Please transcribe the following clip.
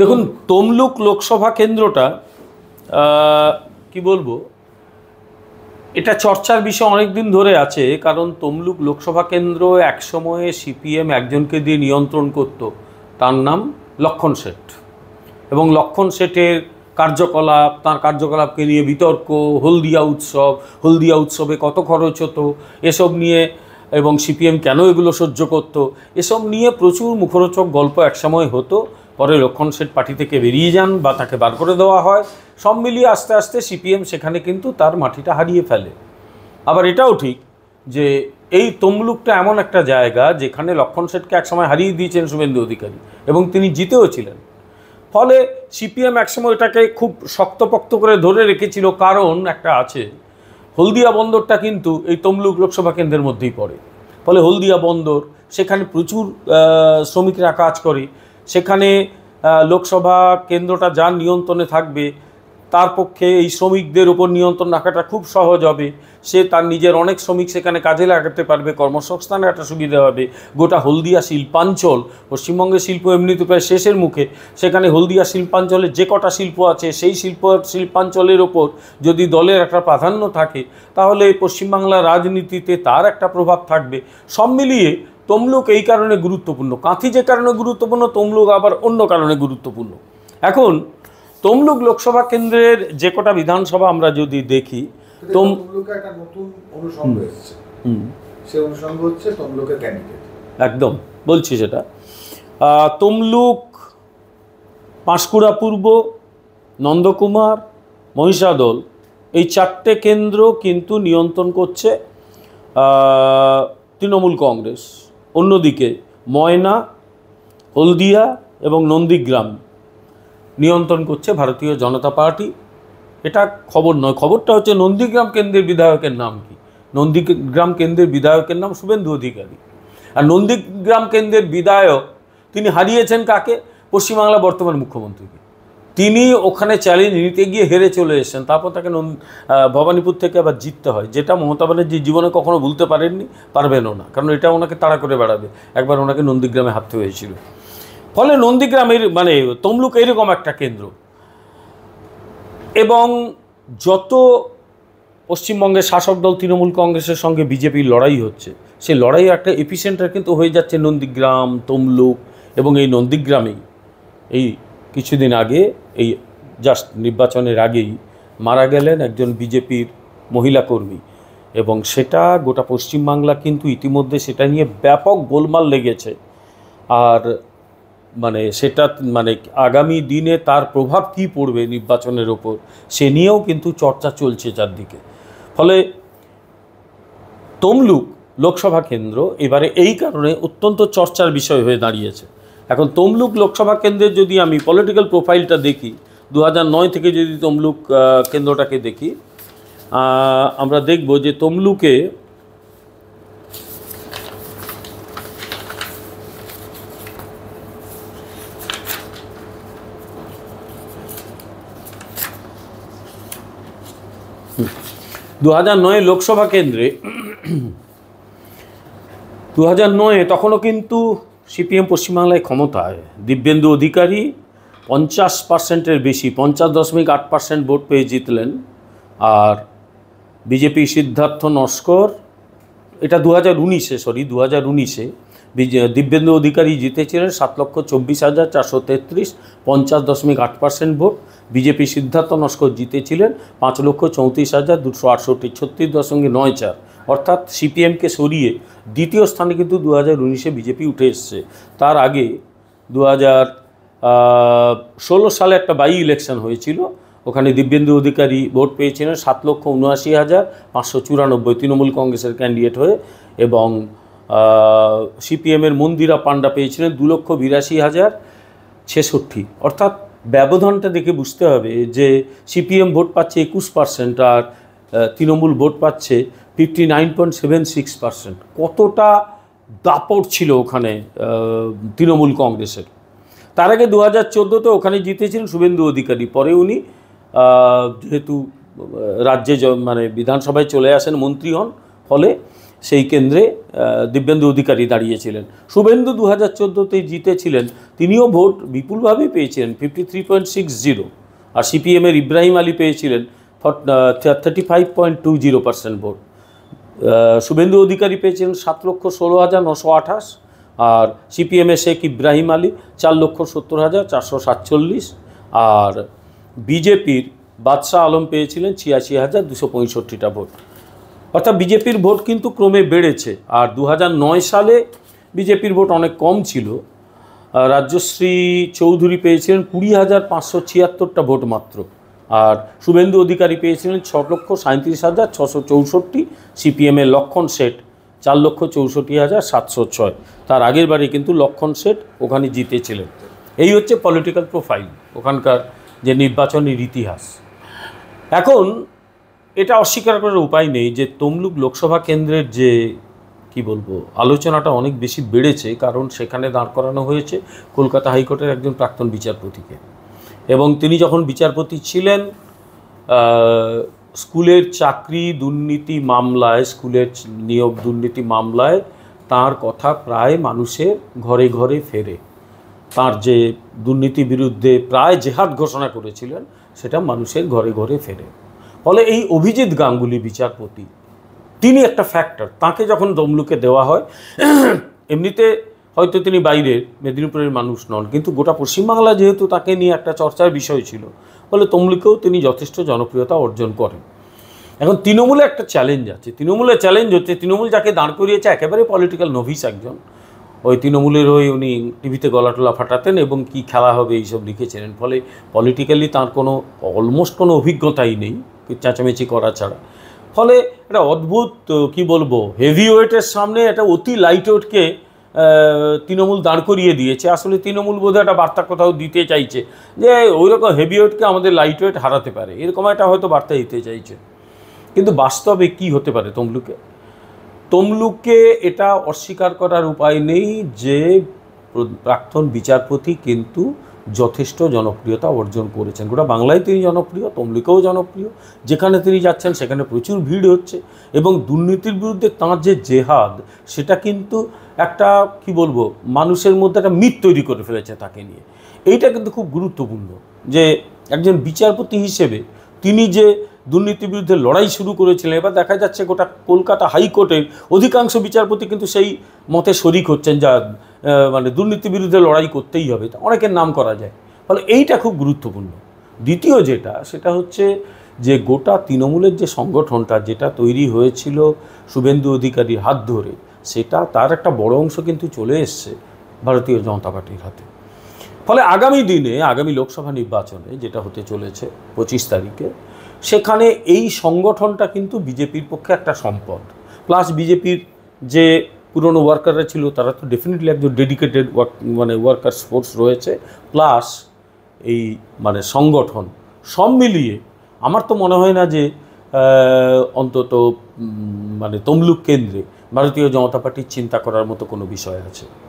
দেখুন তমলুক লোকসভা কেন্দ্রটা কি বলবো এটা চর্চার বিষয় অনেক দিন ধরে আছে কারণ তমলুক লোকসভা কেন্দ্র এক সময়ে সিপিএম একজনকে দিয়ে নিয়ন্ত্রণ করত তার নাম লক্ষণ শেঠ এবং লক্ষণ শেঠের কার্যকলাপ তার কার্যকলাপকে নিয়ে বিতর্ক হলদিয়া উৎসব হলদিয়া উৎসবে কত খরচ হতো এসব নিয়ে এবং সিপিএম কেন এগুলো সহ্য করত এসব নিয়ে প্রচুর মুখরোচক গল্প একসময় হতো পরে লক্ষণ সেট পার্টি থেকে বেরিয়ে যান বা তাকে বার করে দেওয়া হয় সব মিলিয়ে আস্তে আস্তে সিপিএম সেখানে কিন্তু তার মাটিটা হারিয়ে ফেলে আবার এটাও ঠিক যে এই তমলুকটা এমন একটা জায়গা যেখানে লক্ষণ সেটকে একসময় হারিয়ে দিয়েছেন শুভেন্দু অধিকারী এবং তিনি জিতেও ছিলেন ফলে সিপিএম একসময় এটাকে খুব শক্তপক্ত করে ধরে রেখেছিল কারণ একটা আছে হলদিয়া বন্দরটা কিন্তু এই তমলুক লোকসভা কেন্দ্রের মধ্যেই পড়ে ফলে হলদিয়া বন্দর সেখানে প্রচুর শ্রমিকরা কাজ করে সেখানে লোকসভা কেন্দ্রটা যার নিয়ন্ত্রণে থাকবে তার পক্ষে এই শ্রমিকদের উপর নিয়ন্ত্রণ রাখাটা খুব সহজ হবে সে তার নিজের অনেক শ্রমিক সেখানে কাজে লাগাতে পারবে কর্মসংস্থানের একটা সুবিধা হবে গোটা হলদিয়া শিল্পাঞ্চল পশ্চিমবঙ্গের শিল্প এমনিতে প্রায় শেষের মুখে সেখানে হলদিয়া শিল্পাঞ্চলে যে কটা শিল্প আছে সেই শিল্প শিল্পাঞ্চলের ওপর যদি দলের একটা প্রাধান্য থাকে তাহলে পশ্চিমবাংলার রাজনীতিতে তার একটা প্রভাব থাকবে সব মিলিয়ে তমলুক এই কারণে গুরুত্বপূর্ণ কাঁথি যে কারণে গুরুত্বপূর্ণ তমলুক আবার অন্য কারণে গুরুত্বপূর্ণ এখন তমলুক লোকসভা কেন্দ্রের যে কটা বিধানসভা আমরা যদি দেখি একদম বলছি সেটা তমলুক পাঁশকুড়া পূর্ব নন্দকুমার মহিষাদল এই চারটে কেন্দ্র কিন্তু নিয়ন্ত্রণ করছে তৃণমূল কংগ্রেস অন্যদিকে ময়না হলদিয়া এবং নন্দীগ্রাম নিয়ন্ত্রণ করছে ভারতীয় জনতা পার্টি এটা খবর নয় খবরটা হচ্ছে নন্দীগ্রাম কেন্দ্রের বিধায়কের নাম কি নন্দীগ্রাম কেন্দ্রের বিধায়কের নাম শুভেন্দু অধিকারী আর নন্দীগ্রাম কেন্দ্রের বিধায়ক তিনি হারিয়েছেন কাকে পশ্চিমবাংলা বর্তমান মুখ্যমন্ত্রীকে তিনি ওখানে চ্যালেঞ্জ নিতে গিয়ে হেরে চলে এসেছেন তারপর তাকে ভবানীপুর থেকে আবার জিততে হয় যেটা মমতা যে জীবনে কখনো ভুলতে পারেননি পারবেনও না কারণ এটা ওনাকে তাড়া করে বেড়াবে একবার ওনাকে নন্দীগ্রামে হাততে হয়েছিল ফলে নন্দীগ্রামের মানে তমলুক এরকম একটা কেন্দ্র এবং যত পশ্চিমবঙ্গের শাসক দল তৃণমূল কংগ্রেসের সঙ্গে বিজেপির লড়াই হচ্ছে সেই লড়াই একটা এপিসেন্টার কিন্তু হয়ে যাচ্ছে নন্দীগ্রাম তমলুক এবং এই নন্দীগ্রামেই এই কিছুদিন আগে এই জাস্ট নির্বাচনের আগেই মারা গেলেন একজন বিজেপির মহিলা কর্মী এবং সেটা গোটা পশ্চিমবাংলা কিন্তু ইতিমধ্যে সেটা নিয়ে ব্যাপক গোলমাল লেগেছে আর মানে সেটা মানে আগামী দিনে তার প্রভাব কি পড়বে নির্বাচনের ওপর সে নিয়েও কিন্তু চর্চা চলছে চারদিকে ফলে তমলুক লোকসভা কেন্দ্র এবারে এই কারণে অত্যন্ত চর্চার বিষয় হয়ে দাঁড়িয়েছে এখন তমলুক লোকসভা কেন্দ্রের যদি আমি পলিটিক্যাল প্রোফাইলটা দেখি দু থেকে যদি তমলুক কেন্দ্রটাকে দেখি আমরা দেখব যে তমলুকে দু হাজার নয় লোকসভা কেন্দ্রে দু হাজার নয়ে তখনও কিন্তু সিপিএম পশ্চিমবাংলায় ক্ষমতায় দিব্যেন্দু অধিকারী পঞ্চাশ পার্সেন্টের বেশি পঞ্চাশ দশমিক আট পার্সেন্ট ভোট পেয়ে জিতলেন আর বিজেপি সিদ্ধার্থ নস্কর এটা দু হাজার উনিশে সরি দু হাজার উনিশে দিব্যেন্দু অধিকারী জিতেছিলেন সাত লক্ষ চব্বিশ হাজার চারশো তেত্রিশ পঞ্চাশ দশমিক আট percent vote BJP Siddhartha Naskar জিতেছিলেন পাঁচ লক্ষ চৌত্রিশ হাজার দুশো আটষট্টি ছত্রিশ দশমিক নয় চার অর্থাৎ সিপিএমকে সরিয়ে দ্বিতীয় স্থানে কিন্তু দু হাজার উনিশে বিজেপি উঠে এসছে তার আগে দু হাজার ষোলো সালে একটা বাই ইলেকশন হয়েছিল ওখানে দিব্যেন্দু অধিকারী ভোট পেয়েছিলেন সাত লক্ষ উনআশি হাজার পাঁচশো চুরানব্বই তৃণমূল কংগ্রেসের ক্যান্ডিডেট হয়ে এবং সিপিএমের মন্দিরা পাণ্ডা পেয়েছিলেন দু লক্ষ বিরাশি হাজার ছেষট্টি অর্থাৎ ব্যবধানটা দেখে বুঝতে হবে যে সিপিএম ভোট পাচ্ছে একুশ পার্সেন্ট আর তৃণমূল ভোট পাচ্ছে fifty nine point seven six percent কতটা দাপট ছিল ওখানে তৃণমূল কংগ্রেসের তার আগে দু হাজার চোদ্দোতে ওখানে জিতেছিলেন শুভেন্দু অধিকারী পরে উনি যেহেতু রাজ্যে মানে বিধানসভায় চলে আসেন মন্ত্রী হন ফলে সেই কেন্দ্রে দিব্যেন্দু অধিকারী দাঁড়িয়েছিলেন শুভেন্দু দু হাজার চোদ্দোতেই জিতেছিলেন তিনিও ভোট বিপুলভাবেই পেয়েছিলেন fifty three point six zero আর সিপিএমের ইব্রাহিম আলী পেয়েছিলেন thirty five point two zero percent vote Suvendu Adhikari পেয়েছেন সাত লক্ষ ষোলো হাজার নশো আঠাশ আর সিপিএমএ শেখ ইব্রাহিম আলী চার লক্ষ সত্তর হাজার চারশো সাতচল্লিশ আর বিজেপির বাদশাহ আলম পেয়েছিলেন ছিয়াশি হাজার দুশো পঁয়ষট্টিটা ভোট অর্থাৎ বিজেপির ভোট কিন্তু ক্রমে বেড়েছে আর দু সালে বিজেপির ভোট অনেক কম ছিল রাজ্যশ্রী চৌধুরী পেয়েছিলেন কুড়ি হাজার পাঁচশো ছিয়াত্তরটা ভোট মাত্র আর শুভেন্দু অধিকারী পেয়েছিলেন ছ লক্ষ সাঁত্রিশ হাজার ছশো চৌষট্টি সিপিএমের লক্ষণ সেট চার লক্ষ চৌষট্টি হাজার সাতশো ছয় তার আগের বারে কিন্তু লক্ষণ সেট ওখানে জিতেছিলেন এই হচ্ছে পলিটিক্যাল প্রোফাইল ওখানকার যে নির্বাচনের ইতিহাস এখন এটা অস্বীকার করার উপায় নেই যে তমলুক লোকসভা কেন্দ্রের যে কি বলবো আলোচনাটা অনেক বেশি বেড়েছে কারণ সেখানে দাঁড় করানো হয়েছে কলকাতা হাইকোর্টের একজন প্রাক্তন বিচারপতিকে এবং তিনি যখন বিচারপতি ছিলেন স্কুলের চাকরি দুর্নীতি মামলায় স্কুলের নিয়োগ দুর্নীতি মামলায় তার কথা প্রায় মানুষের ঘরে ঘরে ফেরে তার যে দুর্নীতি বিরুদ্ধে প্রায় জেহাদ ঘোষণা করেছিলেন সেটা মানুষের ঘরে ঘরে ফেরে ফলে এই অভিজিৎ গাঙ্গুলি বিচারপতি তিনি একটা ফ্যাক্টর তাকে যখন দমলুকে দেওয়া হয় এমনিতে হয়তো তিনি বাইরের মেদিনীপুরের মানুষ নন কিন্তু গোটা পশ্চিমবাংলা যেহেতু তাকে নিয়ে একটা চর্চার বিষয় ছিল ফলে তমলিকেও তিনি যথেষ্ট জনপ্রিয়তা অর্জন করেন এখন তৃণমূলে একটা চ্যালেঞ্জ আছে তৃণমূলের চ্যালেঞ্জ হচ্ছে তৃণমূল যাকে দাঁড় করিয়েছে একেবারে পলিটিক্যাল নভিস একজন ওই তৃণমূলের ওই উনি টিভিতে গলাটোলা ফাটাতেন এবং কি খেলা হবে এইসব লিখেছিলেন ফলে পলিটিক্যালি তার কোনো অলমোস্ট কোনো অভিজ্ঞতাই নেই চেঁচামেচি করা ছাড়া ফলে এটা অদ্ভুত কি বলবো হেভি ওয়েটের সামনে একটা অতি লাইট ওয়েটকে তৃণমূল দাঁড় করিয়ে দিয়েছে আসলে তৃণমূল বোধহয় একটা বার্তা কোথাও দিতে চাইছে যে ওই রকম হেভিওয়েটকে আমাদের লাইট ওয়েট হারাতে পারে এরকম একটা হয়তো বার্তা দিতে চাইছে কিন্তু বাস্তবে কি হতে পারে তমলুকে তমলুকে এটা অস্বীকার করার উপায় নেই যে প্রাক্তন বিচারপতি কিন্তু যথেষ্ট জনপ্রিয়তা অর্জন করেছেন গোটা বাংলায় তিনি জনপ্রিয় তমলিকাও জনপ্রিয় যেখানে তিনি যাচ্ছেন সেখানে প্রচুর ভিড় হচ্ছে এবং দুর্নীতির বিরুদ্ধে তাঁর যে জেহাদ সেটা কিন্তু একটা কি বলবো মানুষের মধ্যে একটা মিথ তৈরি করে ফেলেছে তাকে নিয়ে এইটা কিন্তু খুব গুরুত্বপূর্ণ যে একজন বিচারপতি হিসেবে তিনি যে দুর্নীতির বিরুদ্ধে লড়াই শুরু করেছিলেন এবার দেখা যাচ্ছে গোটা কলকাতা হাইকোর্টের অধিকাংশ বিচারপতি কিন্তু সেই মতে শরিক হচ্ছেন যা মানে দুর্নীতির বিরুদ্ধে লড়াই করতেই হবে অনেকের নাম করা যায় ফলে এইটা খুব গুরুত্বপূর্ণ দ্বিতীয় যেটা সেটা হচ্ছে যে গোটা তৃণমূলের যে সংগঠনটা যেটা তৈরি হয়েছিল শুভেন্দু অধিকারীর হাত ধরে সেটা তার একটা বড় অংশ কিন্তু চলে এসছে ভারতীয় জনতা পার্টির হাতে ফলে আগামী দিনে আগামী লোকসভা নির্বাচনে যেটা হতে চলেছে পঁচিশ তারিখে সেখানে এই সংগঠনটা কিন্তু বিজেপির পক্ষে একটা সম্পদ প্লাস বিজেপির যে পুরনো ওয়ার্কাররা ছিল তারা তো ডেফিনেটলি একজন ডেডিকেটেড ওয়ার্ক মানে ওয়ার্কার ফোর্স রয়েছে প্লাস এই মানে সংগঠন সব মিলিয়ে আমার তো মনে হয় না যে অন্তত মানে তমলুক কেন্দ্রে ভারতীয় জনতা পার্টির চিন্তা করার মতো কোনো বিষয় আছে